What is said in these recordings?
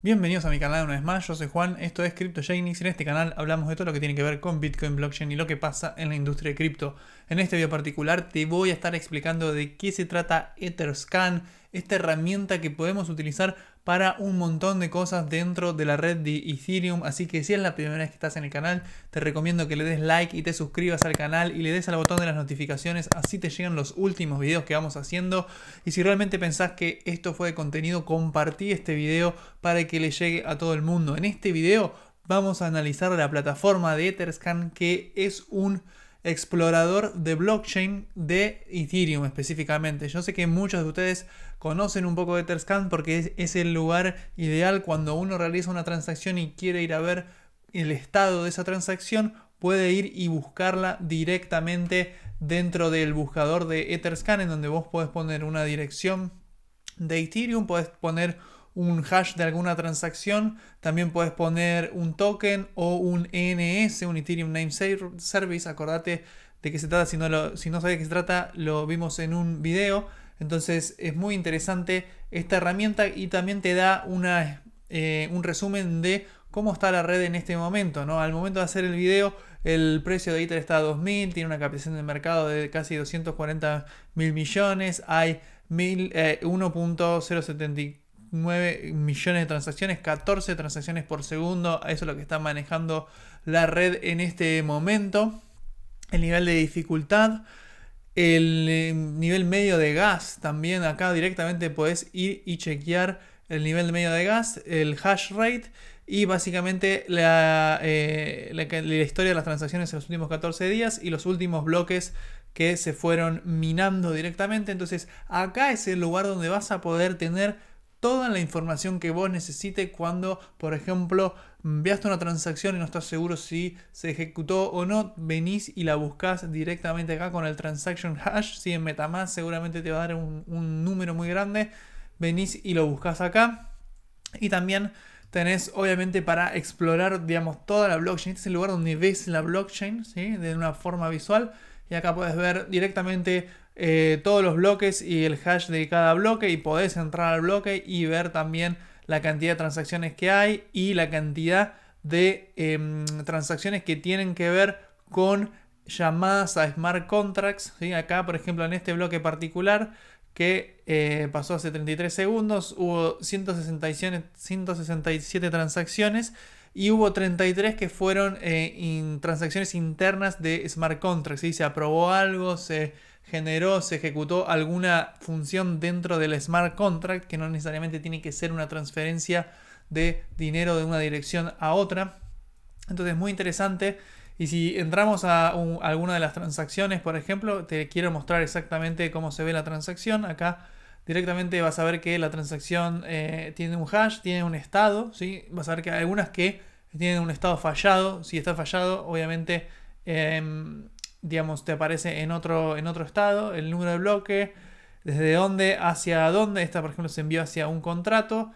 Bienvenidos a mi canal una vez más, yo soy Juan, esto es Crypto y en este canal hablamos de todo lo que tiene que ver con Bitcoin, Blockchain y lo que pasa en la industria de cripto. En este video particular te voy a estar explicando de qué se trata Etherscan, esta herramienta que podemos utilizar para un montón de cosas dentro de la red de Ethereum. Así que si es la primera vez que estás en el canal, te recomiendo que le des like y te suscribas al canal y le des al botón de las notificaciones. Así te llegan los últimos videos que vamos haciendo. Y si realmente pensás que esto fue de contenido, compartí este video para que le llegue a todo el mundo. En este video vamos a analizar la plataforma de Etherscan que es un explorador de blockchain de Ethereum específicamente. Yo sé que muchos de ustedes conocen un poco de Etherscan porque es, el lugar ideal cuando uno realiza una transacción y quiere ir a ver el estado de esa transacción, puede ir y buscarla directamente dentro del buscador de Etherscan en donde vos podés poner una dirección de Ethereum, podés poner un hash de alguna transacción. También puedes poner un token o un ENS, un Ethereum Name Service. Acordate de qué se trata, si no, lo, si no sabes qué se trata, lo vimos en un video. Entonces es muy interesante esta herramienta y también te da una, eh, un resumen de cómo está la red en este momento. ¿no? Al momento de hacer el video, el precio de Ether está a 2.000, tiene una capitalización de mercado de casi 240 mil millones, hay 1.074 eh, 9 millones de transacciones, 14 transacciones por segundo. Eso es lo que está manejando la red en este momento. El nivel de dificultad. El eh, nivel medio de gas también. Acá directamente podés ir y chequear el nivel medio de gas. El hash rate. Y básicamente la, eh, la, historia de las transacciones en los últimos 14 días y los últimos bloques que se fueron minando directamente. Entonces acá es el lugar donde vas a poder tener toda la información que vos necesites cuando, por ejemplo, mm, enviaste una transacción y no estás seguro si se ejecutó o no, venís y la buscas directamente acá con el transaction hash. Si en Metamask seguramente te va a dar un, número muy grande, venís y lo buscas acá. Y también tenés obviamente para explorar, digamos, toda la blockchain. Este es el lugar donde ves la blockchain, ¿sí? De una forma visual. Y acá puedes ver directamente eh, todos los bloques y el hash de cada bloque y podés entrar al bloque y ver también la cantidad de transacciones que hay y la cantidad de em, transacciones que tienen que ver con llamadas a smart contracts. ¿sí? Acá, por ejemplo, en este bloque particular que eh, pasó hace 33 segundos, hubo 167, transacciones y hubo 33 que fueron eh, transacciones internas de smart contracts. y Se aprobó algo, se generó, se ejecutó alguna función dentro del smart contract, que no necesariamente tiene que ser una transferencia de dinero de una dirección a otra. Entonces, muy interesante. Y si entramos a, alguna de las transacciones, por ejemplo, te quiero mostrar exactamente cómo se ve la transacción. Acá directamente vas a ver que la transacción eh, tiene un hash, tiene un estado, ¿sí? Vas a ver que hay algunas que tienen un estado fallado. Si está fallado, obviamente... Em, digamos, te aparece en otro, en otro estado, el número de bloque, desde dónde hacia dónde, esta por ejemplo se envió hacia un contrato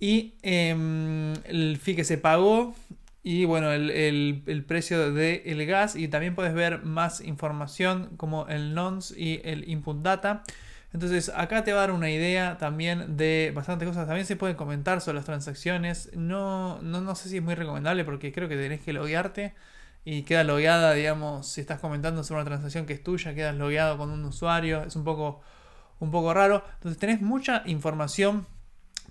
y em, el fee que se pagó y bueno, el, precio del gas y también puedes ver más información como el nonce y el input data. Entonces acá te va a dar una idea también de bastantes cosas. También se pueden comentar sobre las transacciones. No, no sé si es muy recomendable porque creo que tenés que loguearte y queda logueada, digamos, si estás comentando sobre una transacción que es tuya, quedas logueado con un usuario, es un poco, un poco raro. Entonces tenés mucha información,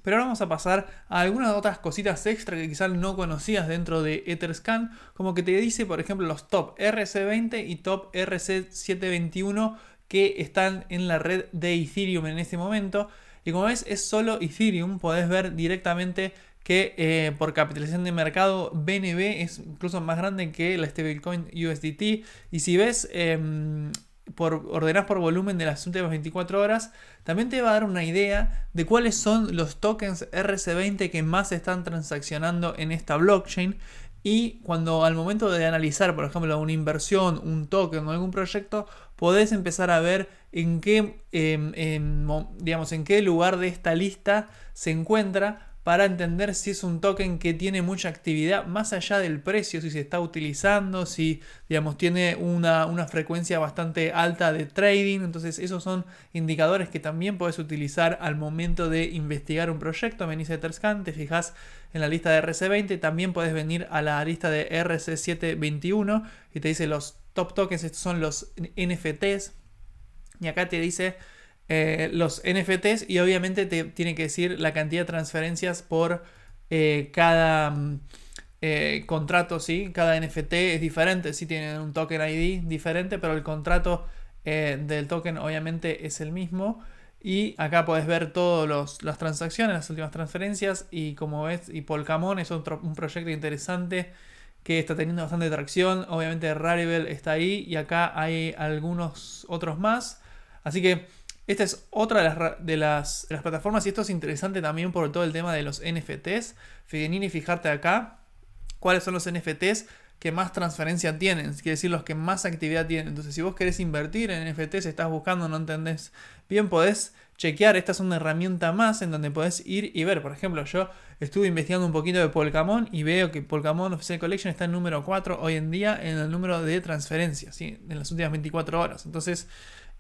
pero ahora vamos a pasar a algunas otras cositas extra que quizás no conocías dentro de Etherscan, como que te dice, por ejemplo, los top RC20 y top RC721 que están en la red de Ethereum en este momento. Y como ves, es solo Ethereum, podés ver directamente que eh, por capitalización de mercado BNB es incluso más grande que la stablecoin USDT. Y si ves, em, por, ordenás por volumen de las últimas 24 horas, también te va a dar una idea de cuáles son los tokens RC20 que más se están transaccionando en esta blockchain. Y cuando al momento de analizar, por ejemplo, una inversión, un token o algún proyecto, podés empezar a ver en qué, em, digamos, en qué lugar de esta lista se encuentra para entender si es un token que tiene mucha actividad más allá del precio, si se está utilizando, si digamos tiene una, frecuencia bastante alta de trading. Entonces esos son indicadores que también puedes utilizar al momento de investigar un proyecto. Venís a Terscan, te fijas en la lista de RC20, también puedes venir a la lista de RC721 y te dice los top tokens, estos son los NFTs. Y acá te dice eh, los NFTs y obviamente te tiene que decir la cantidad de transferencias por eh, cada mm, eh, contrato, ¿sí? Cada NFT es diferente, si tienen un token ID diferente, pero el contrato del token obviamente es el mismo. Y acá podés ver todas las transacciones, las últimas transferencias. Y como ves, y Polcamon es otro, un proyecto interesante que está teniendo bastante tracción. Obviamente Rarible está ahí y acá hay algunos otros más. Así que esta es otra de las, plataformas y esto es interesante también por todo el tema de los NFTs. y fijarte acá cuáles son los NFTs que más transferencia tienen, quiere decir los que más actividad tienen. Entonces, si vos querés invertir en NFTs, estás buscando, no entendés bien, podés chequear. Esta es una herramienta más en donde podés ir y ver. Por ejemplo, yo estuve investigando un poquito de Polkamon. y veo que Polkamon Official Collection está en número 4 hoy en día en el número de transferencias, ¿sí? en las últimas 24 horas. Entonces,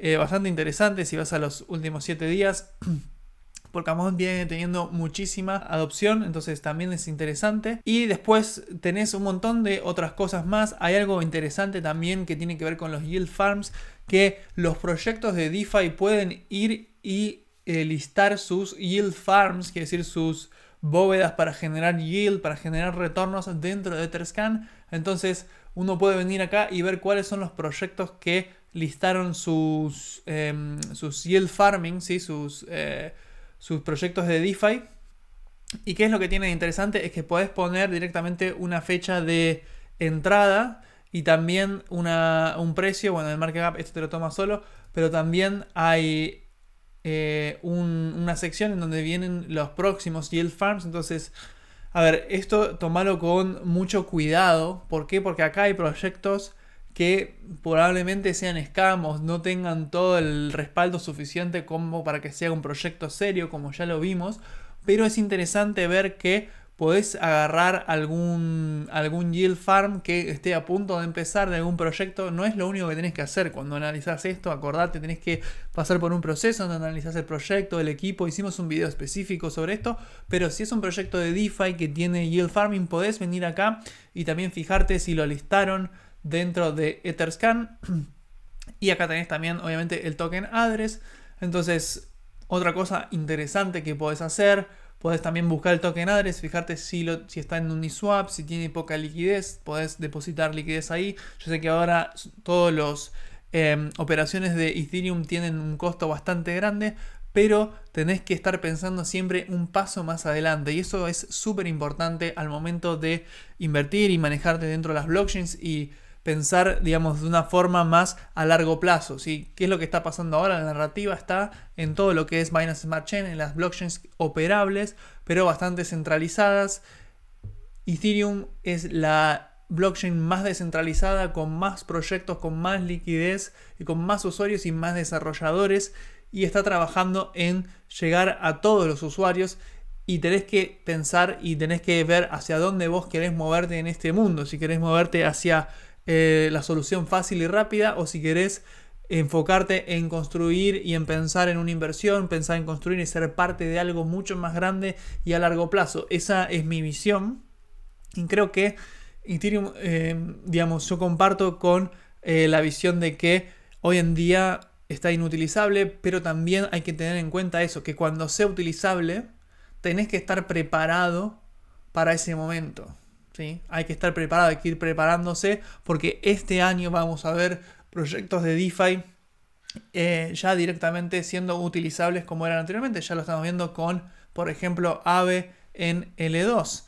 eh, bastante interesante si vas a los últimos 7 días. porque Amazon viene teniendo muchísima adopción, entonces también es interesante. Y después tenés un montón de otras cosas más. Hay algo interesante también que tiene que ver con los yield farms, que los proyectos de DeFi pueden ir y eh, listar sus yield farms, quiere decir sus bóvedas para generar yield, para generar retornos dentro de Etherscan. Entonces uno puede venir acá y ver cuáles son los proyectos que listaron em, sus, yield farming, ¿sí? sus, eh, sus proyectos de DeFi. ¿Y qué es lo que tiene de interesante? Es que podés poner directamente una fecha de entrada y también un precio. Bueno, el market gap esto te lo toma solo, pero también hay eh, una sección en donde vienen los próximos yield farms. Entonces, a ver, esto tomalo con mucho cuidado. ¿Por qué? Porque acá hay proyectos que probablemente sean escamos, no tengan todo el respaldo suficiente como para que sea un proyecto serio, como ya lo vimos, pero es interesante ver que podés agarrar algún, algún yield farm que esté a punto de empezar de algún proyecto. No es lo único que tenés que hacer cuando analizás esto. Acordate, tenés que pasar por un proceso donde analizás el proyecto, el equipo. Hicimos un video específico sobre esto. Pero si es un proyecto de DeFi que tiene yield farming, podés venir acá y también fijarte si lo listaron dentro de Etherscan. Y acá tenés también, obviamente, el token address. Entonces, otra cosa interesante que podés hacer, podés también buscar el token address, fijarte si, si está en Uniswap, si tiene poca liquidez, podés depositar liquidez ahí. Yo sé que ahora todos los em, operaciones de Ethereum tienen un costo bastante grande, pero tenés que estar pensando siempre un paso más adelante y eso es súper importante al momento de invertir y manejarte dentro de las blockchains y pensar, digamos, de una forma más a largo plazo. ¿Qué es lo que está pasando ahora? La narrativa está en todo lo que es Binance Smart Chain, en las blockchains operables, pero bastante centralizadas. Ethereum es la blockchain más descentralizada, con más proyectos, con más liquidez y con más usuarios y más desarrolladores. Y está trabajando en llegar a todos los usuarios y tenés que pensar y tenés que ver hacia dónde vos querés moverte en este mundo. Si querés moverte hacia eh, la solución fácil y rápida o si querés enfocarte en construir y en pensar en una inversión, pensar en construir y ser parte de algo mucho más grande y a largo plazo. Esa es mi visión y creo que eh, digamos, yo comparto con eh, la visión de que hoy en día está inutilizable, pero también hay que tener en cuenta eso, que cuando sea utilizable, tenés que estar preparado para ese momento. Hay que estar preparado, hay que ir preparándose porque este año vamos a ver proyectos de DeFi eh, ya directamente siendo utilizables como eran anteriormente. Ya lo estamos viendo con, por ejemplo, AVE en L2.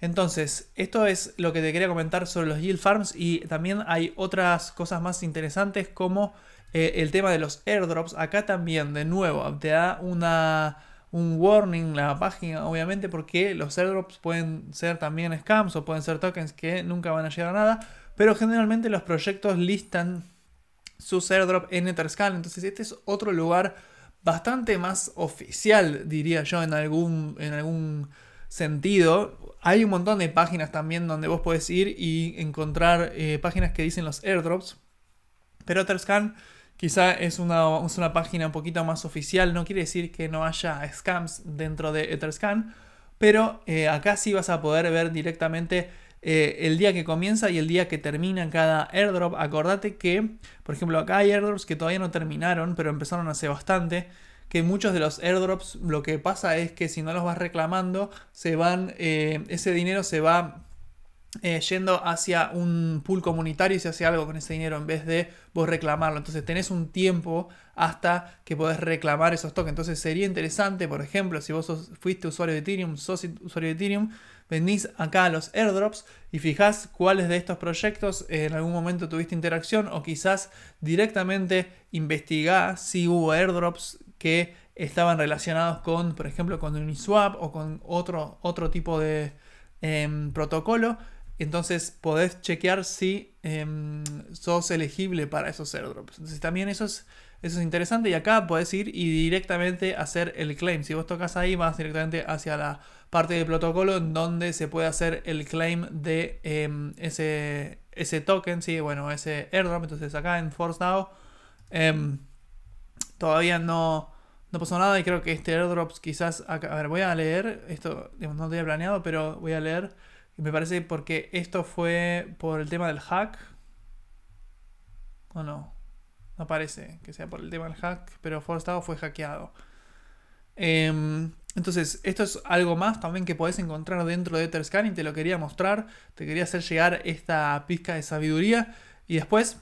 Entonces, esto es lo que te quería comentar sobre los yield farms y también hay otras cosas más interesantes como eh, el tema de los airdrops. Acá también, de nuevo, te da una un warning la página, obviamente, porque los airdrops pueden ser también scams o pueden ser tokens que nunca van a llegar a nada, pero generalmente los proyectos listan sus airdrops en Etherscan, entonces este es otro lugar bastante más oficial, diría yo, en algún, en algún sentido. Hay un montón de páginas también donde vos podés ir y encontrar eh, páginas que dicen los airdrops, pero Etherscan Quizá es una, página un poquito más oficial, no quiere decir que no haya scams dentro de Etherscan, pero eh, acá sí vas a poder ver directamente eh, el día que comienza y el día que termina cada airdrop. Acordate que, por ejemplo, acá hay airdrops que todavía no terminaron, pero empezaron hace bastante. Que muchos de los airdrops lo que pasa es que si no los vas reclamando, se van, eh, ese dinero se va eh, yendo hacia un pool comunitario y se hace algo con ese dinero en vez de vos reclamarlo. Entonces tenés un tiempo hasta que podés reclamar esos tokens. Entonces sería interesante, por ejemplo, si vos fuiste usuario de Ethereum, sos usuario de Ethereum, venís acá a los airdrops y fijás cuáles de estos proyectos eh, en algún momento tuviste interacción o quizás directamente investigás si hubo airdrops que estaban relacionados con, por ejemplo, con Uniswap o con otro, otro tipo de em, protocolo entonces podés chequear si em, sos elegible para esos airdrops. Entonces también eso es, eso es interesante y acá podés ir y directamente hacer el claim. Si vos tocas ahí vas directamente hacia la parte del protocolo en donde se puede hacer el claim de em, ese, ese token, ¿sí? bueno, ese airdrop. Entonces acá en Force Now em, todavía no, pasó nada y creo que este airdrop quizás... a ver, voy a leer, esto no no había planeado, pero voy a leer. Y me parece porque esto fue por el tema del hack. ¿O no? No parece que sea por el tema del hack, pero Forestado fue hackeado. Em, entonces, esto es algo más también que podés encontrar dentro de Etherscan y te lo quería mostrar. Te quería hacer llegar esta pizca de sabiduría. Y después,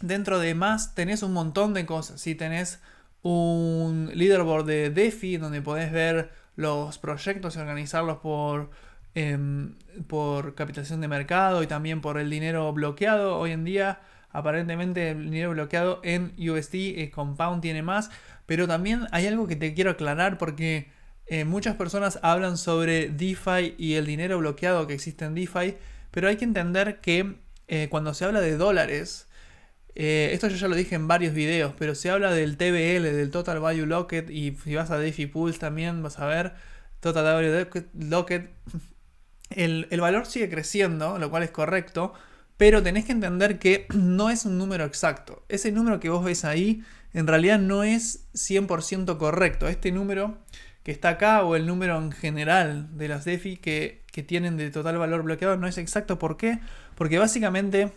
dentro de más, tenés un montón de cosas. Si tenés un leaderboard de DeFi donde podés ver los proyectos y organizarlos por Em, por capitalización de mercado y también por el dinero bloqueado. Hoy en día, aparentemente, el dinero bloqueado en USD, eh, Compound tiene más. Pero también hay algo que te quiero aclarar porque eh, muchas personas hablan sobre DeFi y el dinero bloqueado que existe en DeFi. Pero hay que entender que eh, cuando se habla de dólares, esto yo ya lo dije en varios videos, pero se habla del TBL, del Total Value Locket, y si vas a DeFi Pools también vas a ver Total Value Locket, el, valor sigue creciendo, lo cual es correcto, pero tenés que entender que no es un número exacto. Ese número que vos ves ahí en realidad no es 100% correcto. Este número que está acá o el número en general de las DeFi que, que, tienen de total valor bloqueado no es exacto. ¿Por qué? Porque básicamente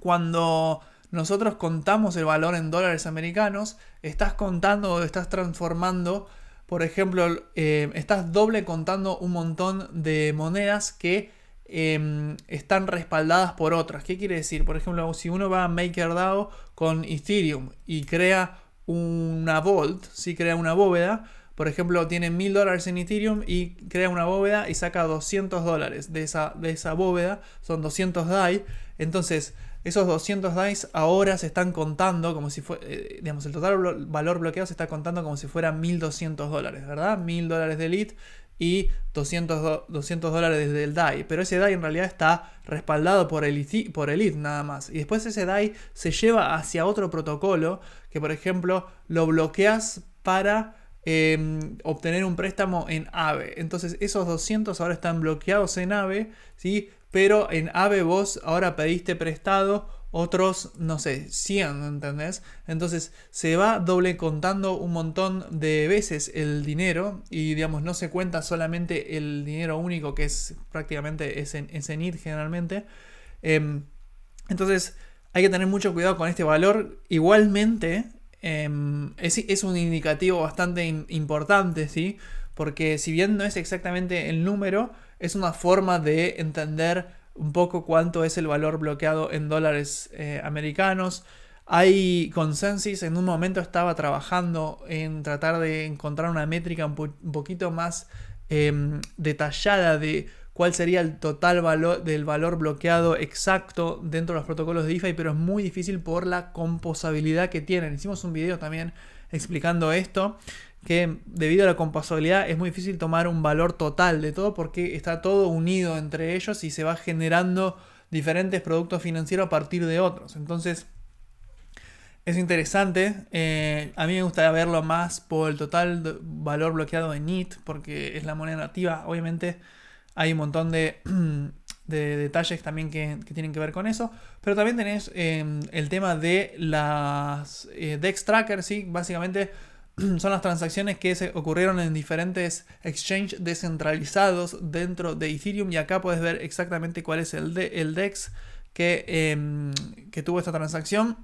cuando nosotros contamos el valor en dólares americanos, estás contando o estás transformando por ejemplo, em, estás doble contando un montón de monedas que em, están respaldadas por otras. ¿Qué quiere decir? Por ejemplo, si uno va a MakerDAO con Ethereum y crea una vault, si crea una bóveda, por ejemplo, tiene 1000 dólares en Ethereum y crea una bóveda y saca 200 dólares de esa, de esa bóveda, son 200 DAI. Entonces, esos 200 DAIs ahora se están contando como si fuera, eh, digamos, el total valor bloqueado se está contando como si fuera 1200 dólares, ¿verdad? 1000 dólares del ETH y 200, dólares del DAI. Pero ese DAI en realidad está respaldado por el por nada más. Y después ese DAI se lleva hacia otro protocolo que, por ejemplo, lo bloqueas para em, obtener un préstamo en AVE. Entonces esos 200 ahora están bloqueados en AVE, ¿sí? pero en AVE vos ahora pediste prestado otros, no sé, 100, ¿entendés? Entonces se va doble contando un montón de veces el dinero y digamos no se cuenta solamente el dinero único que es prácticamente es en, generalmente. Em, entonces hay que tener mucho cuidado con este valor. Igualmente em, es, un indicativo bastante importante, ¿sí? Porque si bien no es exactamente el número, es una forma de entender un poco cuánto es el valor bloqueado en dólares eh, americanos. Hay consensus, en un momento estaba trabajando en tratar de encontrar una métrica un, poquito más em, detallada de cuál sería el total valor del valor bloqueado exacto dentro de los protocolos de DeFi, pero es muy difícil por la composabilidad que tienen. Hicimos un video también explicando esto, que debido a la composabilidad es muy difícil tomar un valor total de todo porque está todo unido entre ellos y se va generando diferentes productos financieros a partir de otros. Entonces, es interesante. Eh, a mí me gustaría verlo más por el total valor bloqueado de NIT, porque es la moneda nativa. Obviamente, hay un montón de, detalles también que, tienen que ver con eso. Pero también tenés em, el tema de las eh, DEX trackers, ¿sí? Básicamente son las transacciones que se ocurrieron en diferentes exchanges descentralizados dentro de Ethereum y acá puedes ver exactamente cuál es el, el DEX que, em, que tuvo esta transacción.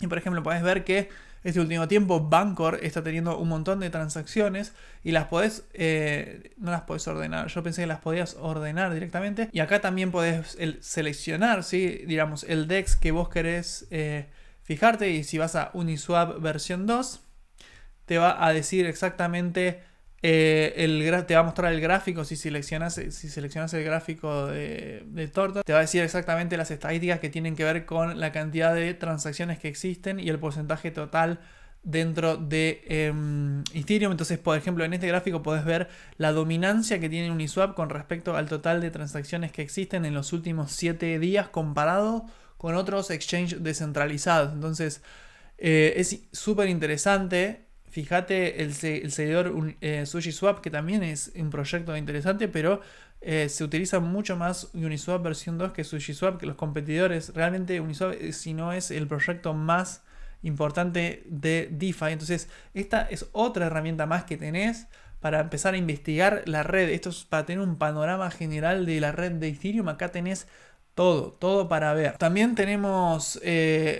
Y por ejemplo, podés ver que este último tiempo Bancor está teniendo un montón de transacciones y las podés, eh, no las podés ordenar. Yo pensé que las podías ordenar directamente. Y acá también podés seleccionar, ¿sí? digamos, el DEX que vos querés eh, fijarte. Y si vas a Uniswap versión 2, te va a decir exactamente eh, te va a mostrar el gráfico, si seleccionas, si seleccionas el gráfico de, de te va a decir exactamente las estadísticas que tienen que ver con la cantidad de transacciones que existen y el porcentaje total dentro de em, Ethereum. Entonces, por ejemplo, en este gráfico podés ver la dominancia que tiene Uniswap con respecto al total de transacciones que existen en los últimos 7 días comparado con otros exchanges descentralizados. Entonces, eh, es súper interesante Fíjate el, el seguidor eh, SushiSwap, que también es un proyecto interesante, pero eh, se utiliza mucho más Uniswap versión 2 que SushiSwap, que los competidores. Realmente Uniswap, eh, si no es el proyecto más importante de DeFi. Entonces, esta es otra herramienta más que tenés para empezar a investigar la red. Esto es para tener un panorama general de la red de Ethereum. Acá tenés todo, todo para ver. También tenemos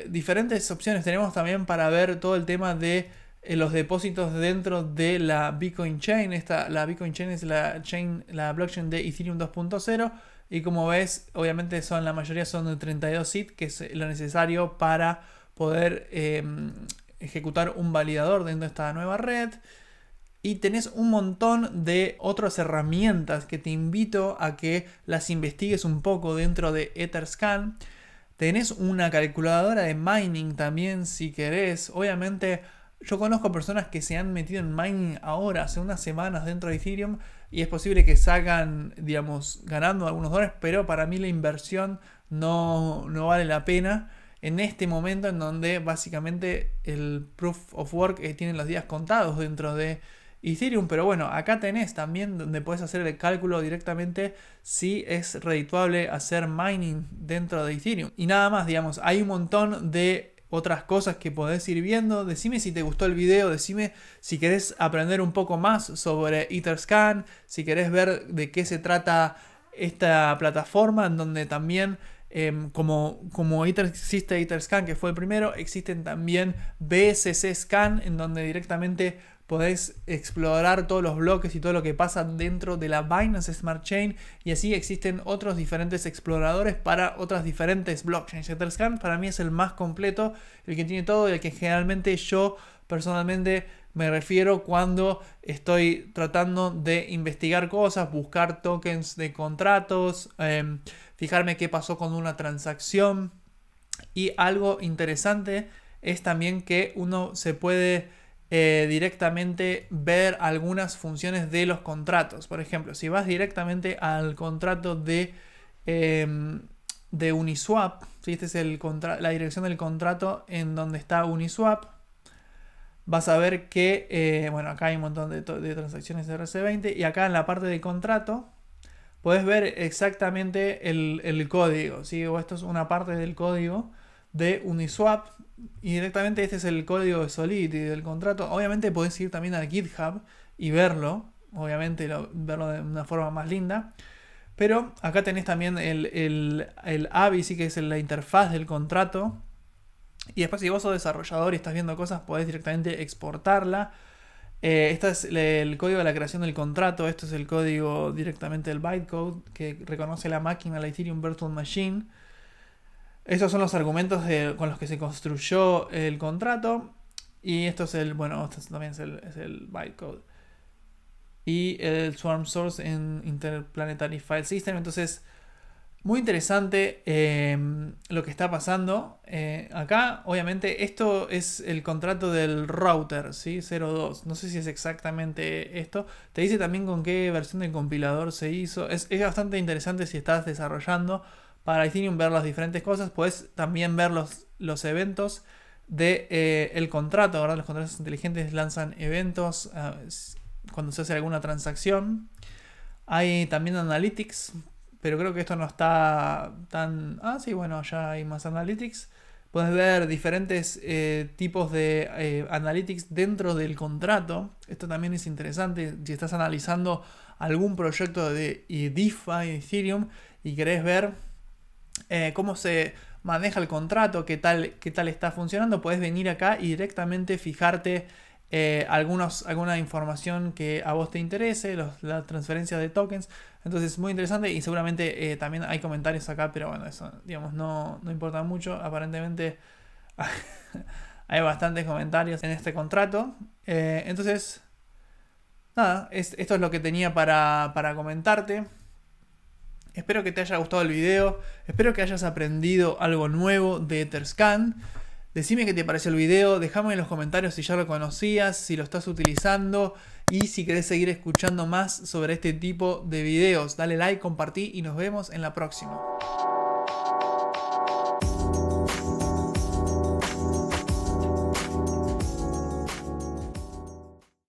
diferentes opciones. Tenemos también para ver todo el tema de los depósitos dentro de la Bitcoin Chain. la Bitcoin Chain es la, la blockchain de Ethereum 2.0 y como ves, obviamente son la mayoría son de 32 SIT, que es lo necesario para poder em, ejecutar un validador dentro de esta nueva red. Y tenés un montón de otras herramientas que te invito a que las investigues un poco dentro de Etherscan. Tenés una calculadora de mining también si querés. Obviamente yo conozco personas que se han metido en mining ahora, hace unas semanas dentro de Ethereum, y es posible que salgan, digamos, ganando algunos dólares, pero para mí la inversión no, vale la pena en este momento en donde básicamente el proof of work eh, tiene los días contados dentro de Ethereum. Pero bueno, acá tenés también donde puedes hacer el cálculo directamente si es redituable hacer mining dentro de Ethereum. Y nada más, digamos, hay un montón de otras cosas que podés ir viendo. Decime si te gustó el video, decime si querés aprender un poco más sobre Etherscan, si querés ver de qué se trata esta plataforma en donde también Em, como, como existe Etherscan que fue el primero, existen también BSC Scan, en donde directamente podés explorar todos los bloques y todo lo que pasa dentro de la Binance Smart Chain. Y así existen otros diferentes exploradores para otras diferentes blockchains. etherscan para mí es el más completo, el que tiene todo y el que generalmente yo personalmente me refiero cuando estoy tratando de investigar cosas, buscar tokens de contratos, em, fijarme qué pasó con una transacción. Y algo interesante es también que uno se puede eh, directamente ver algunas funciones de los contratos. Por ejemplo, si vas directamente al contrato de, em, Uniswap, si este es la dirección del contrato en donde está Uniswap, vas a ver que, eh, bueno, acá hay un montón de, transacciones de RC20 y acá en la parte de contrato podés ver exactamente el, código, ¿sí? O esto es una parte del código de Uniswap y directamente este es el código de Solidity del contrato. Obviamente podés ir también al GitHub y verlo, obviamente verlo de una forma más linda. Pero acá tenés también el, el, el AVI, que es la interfaz del contrato, y después si vos sos desarrollador y estás viendo cosas, podés directamente exportarla. este es el código de la creación del contrato, esto es el código directamente del bytecode que reconoce la máquina, la Ethereum Virtual Machine. Estos son los argumentos con los que se construyó el contrato. Y esto es el, bueno, también es el, es el bytecode. Y el Swarm Source en Interplanetary File System. Entonces, muy interesante em, lo que está pasando. Eh, acá, obviamente, esto es el contrato del router, ¿sí? 02. No sé si es exactamente esto. Te dice también con qué versión del compilador se hizo. Es, bastante interesante si estás desarrollando para Ethereum ver las diferentes cosas. Puedes también ver los, eventos de eh, el contrato, Ahora Los contratos inteligentes lanzan eventos ah, cuando se hace alguna transacción. Hay también Analytics pero creo que esto no está tan... Ah, sí, bueno, ya hay más analytics. Puedes ver diferentes eh, tipos de eh, analytics dentro del contrato. Esto también es interesante si estás analizando algún proyecto de DeFi, Ethereum, y querés ver eh, cómo se maneja el contrato, qué tal, qué tal está funcionando, puedes venir acá y directamente fijarte eh, alguna información que a vos te interese, la transferencia de tokens. Entonces, muy interesante y seguramente eh, también hay comentarios acá, pero bueno, eso, digamos, no, importa mucho. Aparentemente hay bastantes comentarios en este contrato. Eh, entonces, nada, esto es lo que tenía para, para comentarte. Espero que te haya gustado el video, espero que hayas aprendido algo nuevo de Etherscan. Decime qué te pareció el video, déjame en los comentarios si ya lo conocías, si lo estás utilizando y si querés seguir escuchando más sobre este tipo de videos. Dale like, compartí y nos vemos en la próxima.